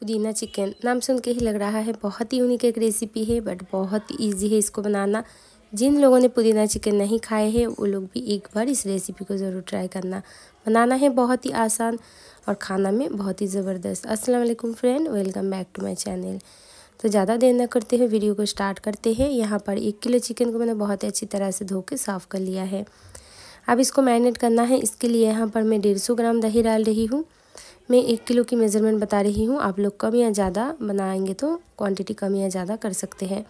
पुदीना चिकन नाम सुन के ही लग रहा है बहुत ही यूनिक एक रेसिपी है बट बहुत ईजी है इसको बनाना जिन लोगों ने पुदीना चिकन नहीं खाए हैं वो लोग भी एक बार इस रेसिपी को ज़रूर ट्राई करना बनाना है बहुत ही आसान और खाना में बहुत ही ज़बरदस्त अस्सलाम वालेकुम friend welcome back to my channel तो ज़्यादा देर ना करते हुए वीडियो को स्टार्ट करते हैं यहाँ पर एक किलो चिकन को मैंने बहुत ही अच्छी तरह से धो के साफ़ कर लिया है अब इसको मैरिनेट करना है इसके लिए यहाँ पर मैं डेढ़ ग्राम दही डाल रही हूँ मैं एक किलो की मेज़रमेंट बता रही हूँ आप लोग कम या ज़्यादा बनाएंगे तो क्वांटिटी कम या ज़्यादा कर सकते हैं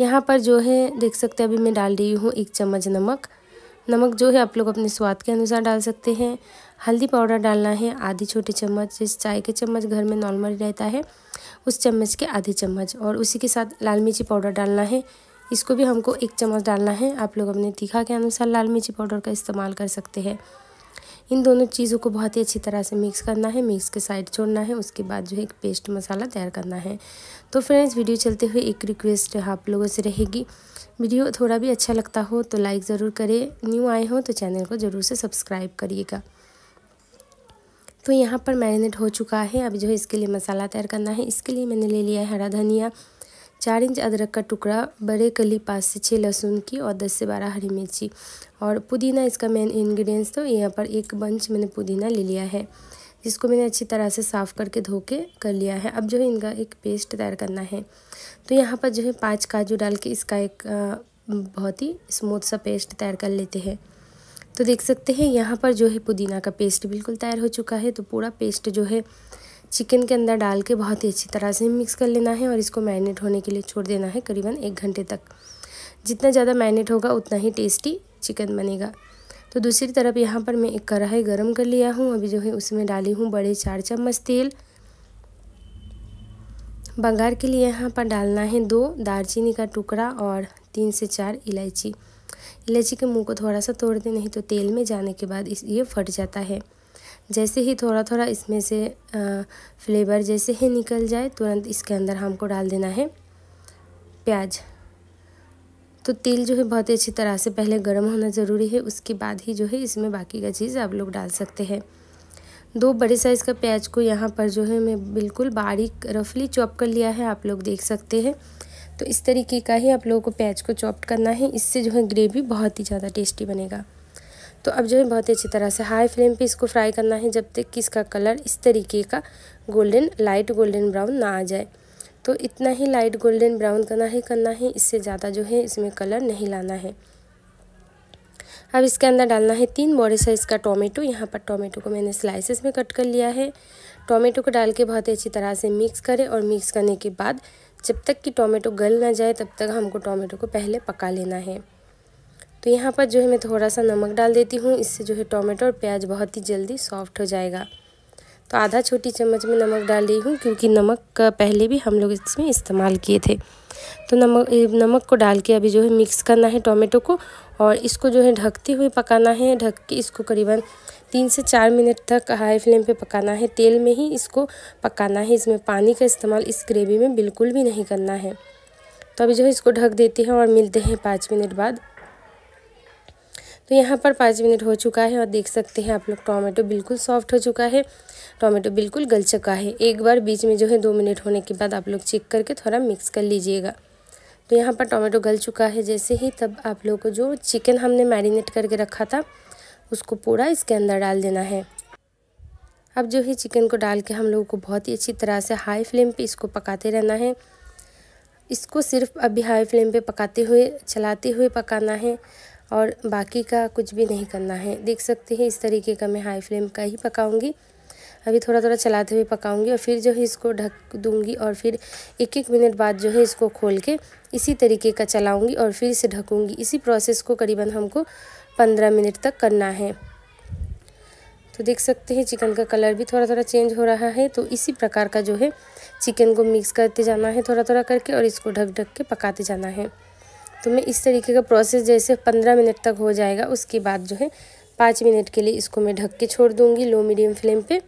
यहाँ पर जो है देख सकते हैं अभी मैं डाल रही हूँ एक चम्मच नमक नमक जो है आप लोग अपने स्वाद के अनुसार डाल सकते हैं हल्दी पाउडर डालना है आधी छोटे चम्मच जिस चाय के चम्मच घर में नॉर्मल रहता है उस चम्मच के आधे चम्मच और उसी के साथ लाल मिर्ची पाउडर डालना है इसको भी हमको एक चम्मच डालना है आप लोग अपने तीखा के अनुसार लाल मिर्ची पाउडर का इस्तेमाल कर सकते हैं इन दोनों चीज़ों को बहुत ही अच्छी तरह से मिक्स करना है मिक्स के साइड छोड़ना है उसके बाद जो है एक पेस्ट मसाला तैयार करना है तो फ्रेंड्स वीडियो चलते हुए एक रिक्वेस्ट आप लोगों से रहेगी वीडियो थोड़ा भी अच्छा लगता हो तो लाइक ज़रूर करें न्यू आए हो तो चैनल को ज़रूर से सब्सक्राइब करिएगा तो यहाँ पर मैरिनेट हो चुका है अब जो है इसके लिए मसाला तैयार करना है इसके लिए मैंने ले लिया है हरा धनिया चार इंच अदरक का टुकड़ा बड़े कली पाँच से छः लहसुन की और दस से बारह हरी मिर्ची और पुदीना इसका मेन इंग्रेडिएंट्स तो यहाँ पर एक बंच मैंने पुदीना ले लिया है जिसको मैंने अच्छी तरह से साफ़ करके धो के कर लिया है अब जो है इनका एक पेस्ट तैयार करना है तो यहाँ पर जो है पाँच काजू डाल के इसका एक बहुत ही स्मूथ सा पेस्ट तैयार कर लेते हैं तो देख सकते हैं यहाँ पर जो है पुदीना का पेस्ट बिल्कुल तैयार हो चुका है तो पूरा पेस्ट जो है चिकन के अंदर डाल के बहुत ही अच्छी तरह से मिक्स कर लेना है और इसको मैरिनेट होने के लिए छोड़ देना है करीबन एक घंटे तक जितना ज़्यादा मैरिनेट होगा उतना ही टेस्टी चिकन बनेगा तो दूसरी तरफ यहाँ पर मैं एक कढ़ाई गरम कर लिया हूँ अभी जो है उसमें डाली हूँ बड़े चार चम्मच तेल बंगार के लिए यहाँ पर डालना है दो दालचीनी का टुकड़ा और तीन से चार इलायची इलायची के मुंह को थोड़ा सा तोड़ दें नहीं तो तेल में जाने के बाद इस ये फट जाता है जैसे ही थोड़ा थोड़ा इसमें से फ्लेवर जैसे ही निकल जाए तुरंत इसके अंदर हमको डाल देना है प्याज तो तेल जो है बहुत ही अच्छी तरह से पहले गर्म होना ज़रूरी है उसके बाद ही जो है इसमें बाकी का चीज़ आप लोग डाल सकते हैं दो बड़े साइज़ का प्याज को यहाँ पर जो है मैं बिल्कुल बारीक रफली चॉप कर लिया है आप लोग देख सकते हैं तो इस तरीके का ही आप लोगों को प्याज को चॉप करना है इससे जो है ग्रेवी बहुत ही ज़्यादा टेस्टी बनेगा तो अब जो है बहुत ही अच्छी तरह से हाई फ्लेम पे इसको फ्राई करना है जब तक कि इसका कलर इस तरीके का गोल्डन लाइट गोल्डन ब्राउन ना आ जाए तो इतना ही लाइट गोल्डन ब्राउन करना ही करना है इससे ज़्यादा जो है इसमें कलर नहीं लाना है अब इसके अंदर डालना है तीन बड़े साइज़ का टोमेटो यहाँ पर टोमेटो को मैंने स्लाइसेस में कट कर लिया है टोमेटो को डाल के बहुत ही अच्छी तरह से मिक्स करें और मिक्स करने के बाद जब तक कि टोमेटो गल ना जाए तब तक हमको टोमेटो को पहले पका लेना है तो यहाँ पर जो है मैं थोड़ा सा नमक डाल देती हूँ इससे जो है टोमेटो और प्याज बहुत ही जल्दी सॉफ्ट हो जाएगा तो आधा छोटी चम्मच में नमक डाल रही हूँ क्योंकि नमक पहले भी हम लोग इसमें इस्तेमाल किए थे तो नमक नमक को डाल के अभी जो है मिक्स करना है टोमेटो को और इसको जो है ढकते हुए पकाना है ढक के इसको करीबन तीन से चार मिनट तक हाई फ्लेम पे पकाना है तेल में ही इसको पकाना है इसमें पानी का इस्तेमाल इस ग्रेवी में बिल्कुल भी नहीं करना है तो अभी जो है इसको ढक देते हैं और मिलते हैं पाँच मिनट बाद तो यहाँ पर पाँच मिनट हो चुका है और देख सकते हैं आप लोग टोमेटो बिल्कुल सॉफ्ट हो चुका है टोमेटो बिल्कुल गल चुका है एक बार बीच में जो है दो मिनट होने के बाद आप लोग चेक करके थोड़ा मिक्स कर लीजिएगा तो यहाँ पर टोमेटो गल चुका है जैसे ही तब आप लोग को जो चिकन हमने मैरिनेट करके रखा था उसको पूरा इसके अंदर डाल देना है अब जो है चिकन को डाल के हम लोगों को बहुत ही अच्छी तरह से हाई फ्लेम पे इसको पकाते रहना है इसको सिर्फ अभी हाई फ्लेम पे पकाते हुए चलाते हुए पकाना है और बाकी का कुछ भी नहीं करना है देख सकते हैं इस तरीके का मैं हाई फ्लेम का ही पकाऊंगी अभी थोड़ा थोड़ा चलाते हुए पकाऊंगी और फिर जो है इसको ढक दूंगी और फिर एक एक मिनट बाद जो है इसको खोल के इसी तरीके का चलाऊंगी और फिर इसे ढकूंगी इसी प्रोसेस को करीबन हमको पंद्रह मिनट तक करना है तो देख सकते हैं चिकन का कलर भी थोड़ा थोड़ा चेंज हो रहा है तो इसी प्रकार का जो है चिकन को मिक्स करते जाना है थोड़ा थोड़ा करके और इसको ढक ढक के पकाते जाना है तो मैं इस तरीके का प्रोसेस जैसे पंद्रह मिनट तक हो जाएगा उसके बाद जो है पाँच मिनट के लिए इसको मैं ढक के छोड़ दूँगी लो मीडियम फ्लेम पर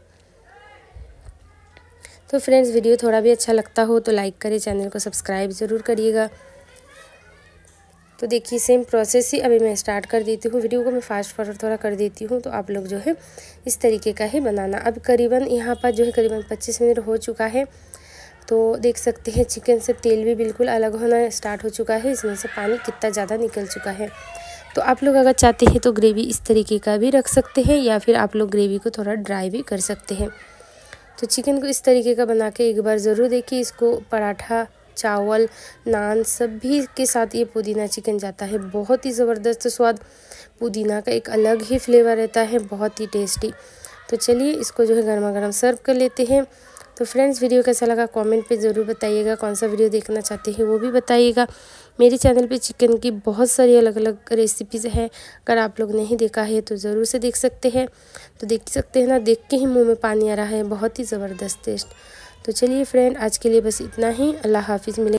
तो फ्रेंड्स वीडियो थोड़ा भी अच्छा लगता हो तो लाइक करें चैनल को सब्सक्राइब ज़रूर करिएगा तो देखिए सेम प्रोसेस ही अभी मैं स्टार्ट कर देती हूँ वीडियो को मैं फास्ट फॉरवर्ड थोड़ा कर देती हूँ तो आप लोग जो है इस तरीके का ही बनाना अब करीबन यहाँ पर जो है करीबन 25 मिनट हो चुका है तो देख सकते हैं चिकन से तेल भी बिल्कुल अलग होना स्टार्ट हो चुका है इसमें से पानी कितना ज़्यादा निकल चुका है तो आप लोग अगर चाहते हैं तो ग्रेवी इस तरीके का भी रख सकते हैं या फिर आप लोग ग्रेवी को थोड़ा ड्राई भी कर सकते हैं तो चिकन को इस तरीके का बना के एक बार ज़रूर देखिए इसको पराठा चावल नान सब भी के साथ ये पुदीना चिकन जाता है बहुत ही ज़बरदस्त स्वाद पुदीना का एक अलग ही फ्लेवर रहता है बहुत ही टेस्टी तो चलिए इसको जो है गर्मा गर्म सर्व कर लेते हैं तो फ्रेंड्स वीडियो कैसा लगा कमेंट पे ज़रूर बताइएगा कौन सा वीडियो देखना चाहते हैं वो भी बताइएगा मेरे चैनल पे चिकन की बहुत सारी अलग अलग रेसिपीज़ हैं अगर आप लोग नहीं देखा है तो ज़रूर से देख सकते हैं तो देख सकते हैं ना देख के ही मुँह में पानी आ रहा है बहुत ही ज़बरदस्त टेस्ट तो चलिए फ्रेंड आज के लिए बस इतना ही अल्लाह हाफिज़ मिले